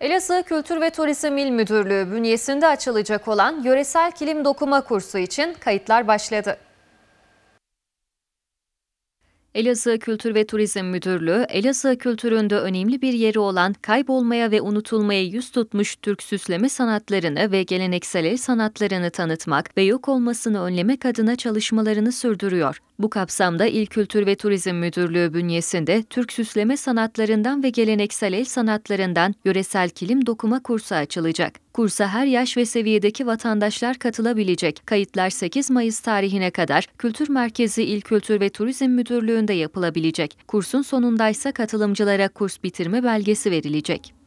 Elazığ Kültür ve Turizm İl Müdürlüğü bünyesinde açılacak olan yöresel kilim dokuma kursu için kayıtlar başladı. Elazığ Kültür ve Turizm Müdürlüğü, Elazığ kültüründe önemli bir yeri olan kaybolmaya ve unutulmaya yüz tutmuş Türk süsleme sanatlarını ve geleneksel el sanatlarını tanıtmak ve yok olmasını önlemek adına çalışmalarını sürdürüyor. Bu kapsamda İl Kültür ve Turizm Müdürlüğü bünyesinde Türk süsleme sanatlarından ve geleneksel el sanatlarından yöresel kilim dokuma kursu açılacak. Kursa her yaş ve seviyedeki vatandaşlar katılabilecek. Kayıtlar 8 Mayıs tarihine kadar Kültür Merkezi İl Kültür ve Turizm Müdürlüğü'nde yapılabilecek. Kursun sonundaysa katılımcılara kurs bitirme belgesi verilecek.